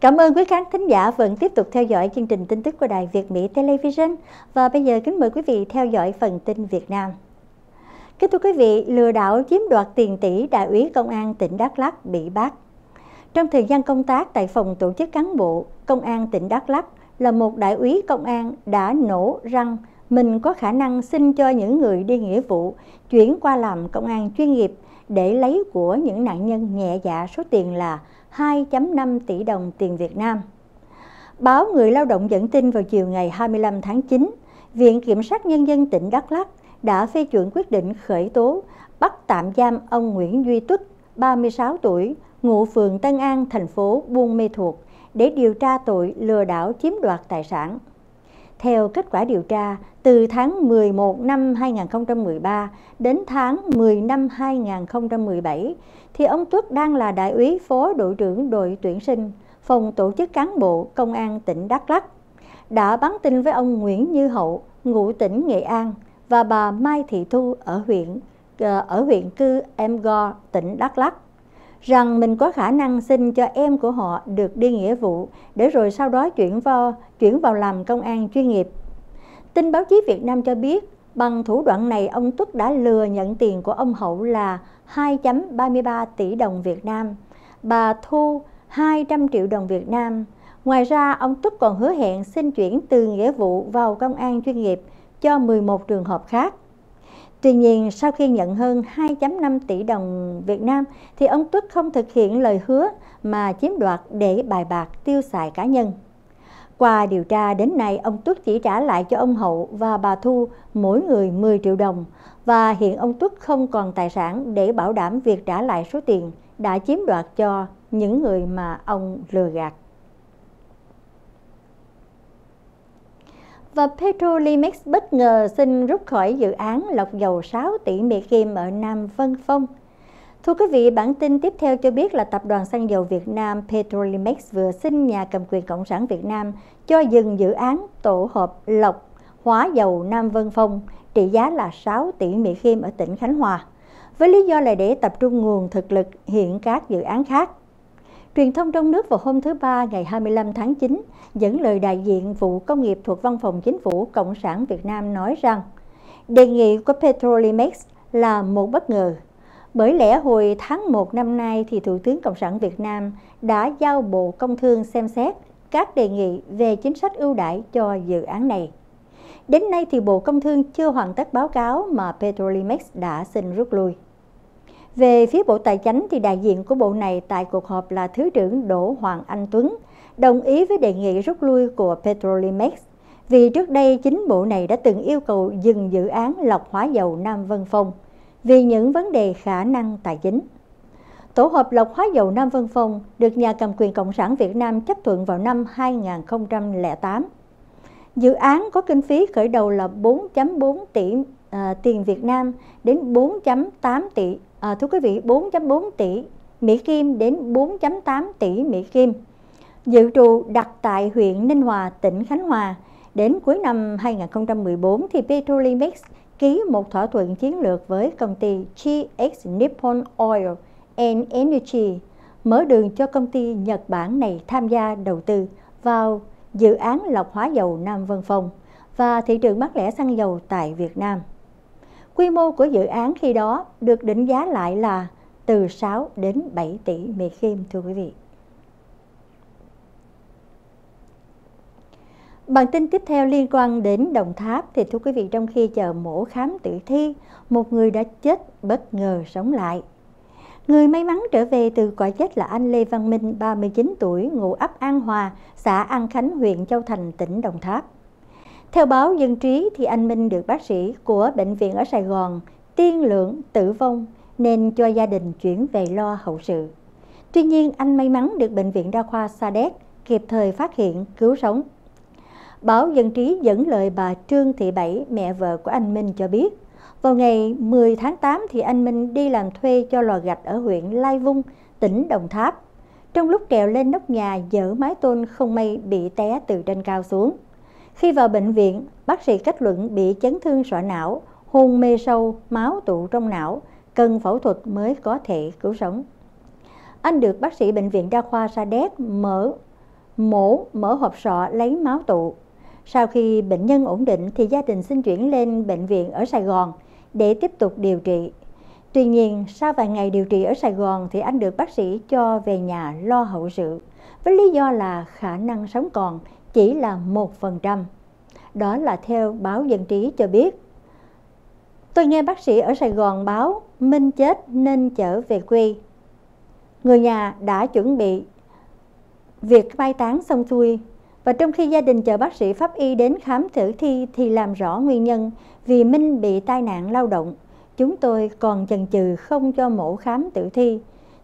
Cảm ơn quý khán thính giả vẫn tiếp tục theo dõi chương trình tin tức của Đài Việt Mỹ Television và bây giờ kính mời quý vị theo dõi phần tin Việt Nam. Kính thưa quý vị, lừa đảo chiếm đoạt tiền tỷ đại úy công an tỉnh Đắk Lắk bị bắt. Trong thời gian công tác tại phòng tổ chức cán bộ, công an tỉnh Đắk Lắk là một đại úy công an đã nổ răng mình có khả năng xin cho những người đi nghĩa vụ chuyển qua làm công an chuyên nghiệp – để lấy của những nạn nhân nhẹ dạ số tiền là 2.5 tỷ đồng tiền Việt Nam. Báo Người Lao động dẫn tin vào chiều ngày 25 tháng 9, Viện Kiểm sát Nhân dân tỉnh Đắk Lắk đã phê chuẩn quyết định khởi tố bắt tạm giam ông Nguyễn Duy Tuất, 36 tuổi, ngụ phường Tân An, thành phố Buôn Mê Thuột để điều tra tội lừa đảo chiếm đoạt tài sản. Theo kết quả điều tra, từ tháng 11 năm 2013 đến tháng 10 năm 2017, thì ông Tuất đang là đại úy phó đội trưởng đội tuyển sinh, phòng tổ chức cán bộ Công an tỉnh Đắk lắc đã bắn tin với ông Nguyễn Như Hậu, ngụ tỉnh Nghệ An và bà Mai Thị Thu ở huyện ờ, ở huyện cư Em Go, tỉnh Đắk lắc rằng mình có khả năng xin cho em của họ được đi nghĩa vụ để rồi sau đó chuyển vào chuyển vào làm công an chuyên nghiệp. Tin báo chí Việt Nam cho biết, bằng thủ đoạn này ông Tuất đã lừa nhận tiền của ông Hậu là 2.33 tỷ đồng Việt Nam, bà Thu 200 triệu đồng Việt Nam. Ngoài ra, ông Tuất còn hứa hẹn xin chuyển từ nghĩa vụ vào công an chuyên nghiệp cho 11 trường hợp khác. Tuy nhiên, sau khi nhận hơn 2.5 tỷ đồng Việt Nam, thì ông Tuất không thực hiện lời hứa mà chiếm đoạt để bài bạc tiêu xài cá nhân. Qua điều tra đến nay, ông Tuất chỉ trả lại cho ông Hậu và bà Thu mỗi người 10 triệu đồng và hiện ông Tuất không còn tài sản để bảo đảm việc trả lại số tiền đã chiếm đoạt cho những người mà ông lừa gạt. và Petrolimex bất ngờ xin rút khỏi dự án lọc dầu 6 tỷ Mỹ Kim ở Nam Vân Phong. Thưa quý vị, bản tin tiếp theo cho biết là Tập đoàn Xăng dầu Việt Nam Petrolimex vừa xin nhà cầm quyền Cộng sản Việt Nam cho dừng dự án tổ hợp lọc hóa dầu Nam Vân Phong trị giá là 6 tỷ Mỹ Kim ở tỉnh Khánh Hòa, với lý do là để tập trung nguồn thực lực hiện các dự án khác. Truyền thông trong nước vào hôm thứ Ba ngày 25 tháng 9 dẫn lời đại diện vụ công nghiệp thuộc Văn phòng Chính phủ Cộng sản Việt Nam nói rằng đề nghị của Petrolimex là một bất ngờ. Bởi lẽ hồi tháng 1 năm nay thì Thủ tướng Cộng sản Việt Nam đã giao Bộ Công Thương xem xét các đề nghị về chính sách ưu đãi cho dự án này. Đến nay thì Bộ Công Thương chưa hoàn tất báo cáo mà Petrolimex đã xin rút lui. Về phía Bộ Tài chánh thì đại diện của bộ này tại cuộc họp là Thứ trưởng Đỗ Hoàng Anh Tuấn đồng ý với đề nghị rút lui của Petrolimex vì trước đây chính bộ này đã từng yêu cầu dừng dự án lọc hóa dầu Nam Vân Phong vì những vấn đề khả năng tài chính. Tổ hợp lọc hóa dầu Nam Vân Phong được nhà cầm quyền Cộng sản Việt Nam chấp thuận vào năm 2008. Dự án có kinh phí khởi đầu là 4.4 tỷ à, tiền Việt Nam đến 4.8 tỷ à, thưa quý vị 4.4 tỷ Mỹ Kim đến 4.8 tỷ Mỹ Kim. Dự trù đặt tại huyện Ninh Hòa, tỉnh Khánh Hòa. Đến cuối năm 2014 thì Petrolimex ký một thỏa thuận chiến lược với công ty GX Nippon Oil and Energy mở đường cho công ty Nhật Bản này tham gia đầu tư vào dự án lọc hóa dầu Nam Vân Phong và thị trường bán lẻ xăng dầu tại Việt Nam. Quy mô của dự án khi đó được định giá lại là từ 6 đến 7 tỷ Mỹ Kim thưa quý vị. Bản tin tiếp theo liên quan đến Đồng Tháp thì thưa quý vị trong khi chờ mổ khám tử thi, một người đã chết bất ngờ sống lại. Người may mắn trở về từ cõi chết là anh Lê Văn Minh, 39 tuổi, ngụ ấp An Hòa, xã An Khánh, huyện Châu Thành, tỉnh Đồng Tháp. Theo báo Dân Trí thì anh Minh được bác sĩ của bệnh viện ở Sài Gòn tiên lượng tử vong nên cho gia đình chuyển về lo hậu sự. Tuy nhiên anh may mắn được bệnh viện đa khoa Sa Đéc kịp thời phát hiện cứu sống. Báo Dân Trí dẫn lời bà Trương Thị Bảy, mẹ vợ của anh Minh cho biết, vào ngày 10 tháng 8 thì anh Minh đi làm thuê cho lò gạch ở huyện Lai Vung, tỉnh Đồng Tháp. Trong lúc trèo lên nóc nhà, dỡ mái tôn không may bị té từ trên cao xuống. Khi vào bệnh viện, bác sĩ kết luận bị chấn thương sọ não, hôn mê sâu, máu tụ trong não, cần phẫu thuật mới có thể cứu sống. Anh được bác sĩ bệnh viện đa khoa Sa Đéc mở mổ mở hộp sọ lấy máu tụ. Sau khi bệnh nhân ổn định thì gia đình xin chuyển lên bệnh viện ở Sài Gòn để tiếp tục điều trị. Tuy nhiên, sau vài ngày điều trị ở Sài Gòn thì anh được bác sĩ cho về nhà lo hậu sự với lý do là khả năng sống còn chỉ là 1%. Đó là theo báo Dân trí cho biết. Tôi nghe bác sĩ ở Sài Gòn báo Minh chết nên chở về quê. Người nhà đã chuẩn bị việc mai táng xong xuôi và trong khi gia đình chờ bác sĩ pháp y đến khám thử thi thì làm rõ nguyên nhân vì Minh bị tai nạn lao động. Chúng tôi còn chần chừ không cho mổ khám tử thi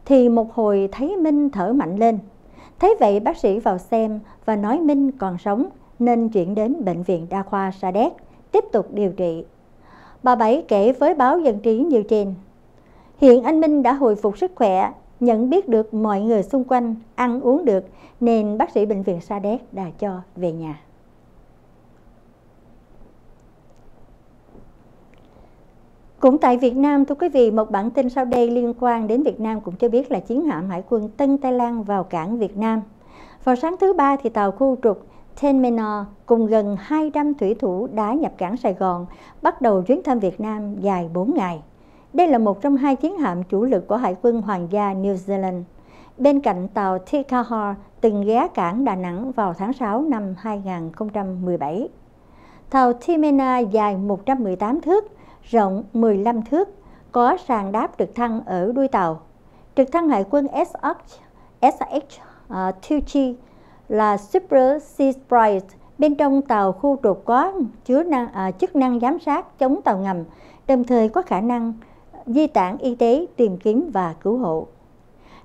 thì một hồi thấy Minh thở mạnh lên. Thấy vậy bác sĩ vào xem và nói Minh còn sống nên chuyển đến Bệnh viện Đa khoa Sa Đéc tiếp tục điều trị. Bà Bảy kể với báo Dân trí như trên. Hiện anh Minh đã hồi phục sức khỏe, nhận biết được mọi người xung quanh ăn uống được nên bác sĩ bệnh viện Sa Đéc đã cho về nhà. Cũng tại Việt Nam, thưa quý vị, một bản tin sau đây liên quan đến Việt Nam cũng cho biết là chiến hạm hải quân Tân Tây Lan vào cảng Việt Nam. Vào sáng thứ Ba, thì tàu khu trục Tenmenor cùng gần 200 thủy thủ đã nhập cảng Sài Gòn, bắt đầu chuyến thăm Việt Nam dài 4 ngày. Đây là một trong hai chiến hạm chủ lực của Hải quân Hoàng gia New Zealand. Bên cạnh tàu Tikahor từng ghé cảng Đà Nẵng vào tháng 6 năm 2017. Tàu Timena dài 118 thước, rộng 15 thước, có sàn đáp trực thăng ở đuôi tàu. Trực thăng hải quân SH, SH uh, ờ, 2G là Super Sea Sprite. Bên trong tàu khu trục có chứa năng, à, chức năng giám sát chống tàu ngầm, đồng thời có khả năng di tản y tế tìm kiếm và cứu hộ.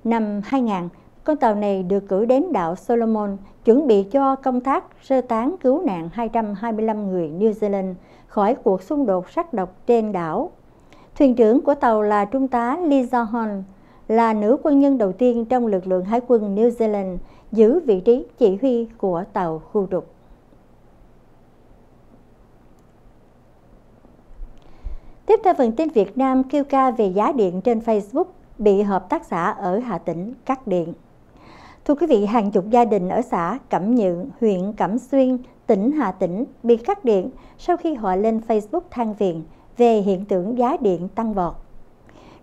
Năm 2000, con tàu này được cử đến đảo Solomon chuẩn bị cho công tác sơ tán cứu nạn 225 người New Zealand khỏi cuộc xung đột sắc độc trên đảo. Thuyền trưởng của tàu là Trung tá Lisa Horn, là nữ quân nhân đầu tiên trong lực lượng hải quân New Zealand giữ vị trí chỉ huy của tàu khu trục. Tiếp theo phần tin Việt Nam kêu ca về giá điện trên Facebook bị hợp tác xã ở Hà Tĩnh cắt điện. Thưa quý vị, hàng chục gia đình ở xã Cẩm Nhượng, huyện Cẩm Xuyên, tỉnh Hà Tĩnh bị cắt điện sau khi họ lên Facebook than viện về hiện tượng giá điện tăng vọt.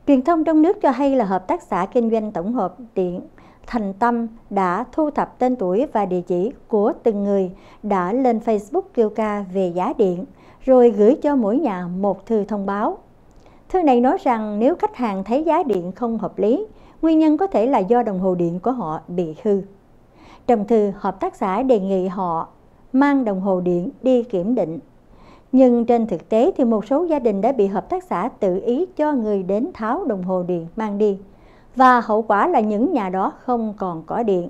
Truyền thông trong nước cho hay là Hợp tác xã Kinh doanh Tổng hợp Điện Thành Tâm đã thu thập tên tuổi và địa chỉ của từng người đã lên Facebook kêu ca về giá điện, rồi gửi cho mỗi nhà một thư thông báo. Thư này nói rằng nếu khách hàng thấy giá điện không hợp lý, nguyên nhân có thể là do đồng hồ điện của họ bị hư. Trong thư, hợp tác xã đề nghị họ mang đồng hồ điện đi kiểm định. Nhưng trên thực tế thì một số gia đình đã bị hợp tác xã tự ý cho người đến tháo đồng hồ điện mang đi và hậu quả là những nhà đó không còn có điện.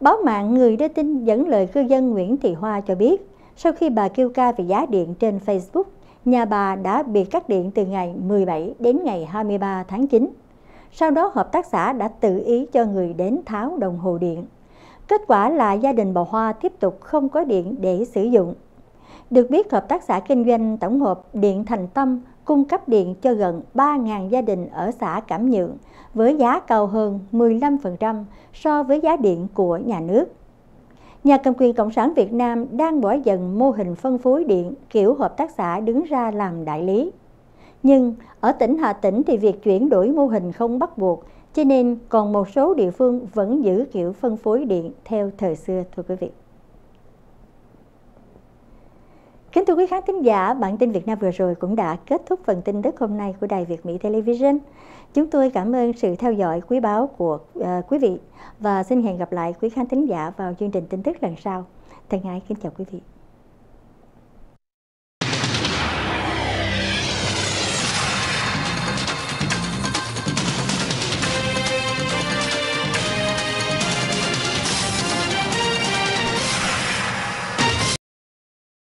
Báo mạng người đưa tin dẫn lời cư dân Nguyễn Thị Hoa cho biết, sau khi bà kêu ca về giá điện trên Facebook, nhà bà đã bị cắt điện từ ngày 17 đến ngày 23 tháng 9. Sau đó hợp tác xã đã tự ý cho người đến tháo đồng hồ điện. Kết quả là gia đình bà Hoa tiếp tục không có điện để sử dụng. Được biết, Hợp tác xã Kinh doanh Tổng hợp Điện Thành Tâm cung cấp điện cho gần 3.000 gia đình ở xã Cảm Nhượng với giá cao hơn 15% so với giá điện của nhà nước. Nhà cầm quyền Cộng sản Việt Nam đang bỏ dần mô hình phân phối điện kiểu hợp tác xã đứng ra làm đại lý. Nhưng ở tỉnh Hà Tĩnh thì việc chuyển đổi mô hình không bắt buộc cho nên còn một số địa phương vẫn giữ kiểu phân phối điện theo thời xưa thưa quý vị. Kính thưa quý khán thính giả, bản tin Việt Nam vừa rồi cũng đã kết thúc phần tin tức hôm nay của Đài Việt Mỹ Television. Chúng tôi cảm ơn sự theo dõi quý báo của uh, quý vị và xin hẹn gặp lại quý khán thính giả vào chương trình tin tức lần sau. Thân ái kính chào quý vị.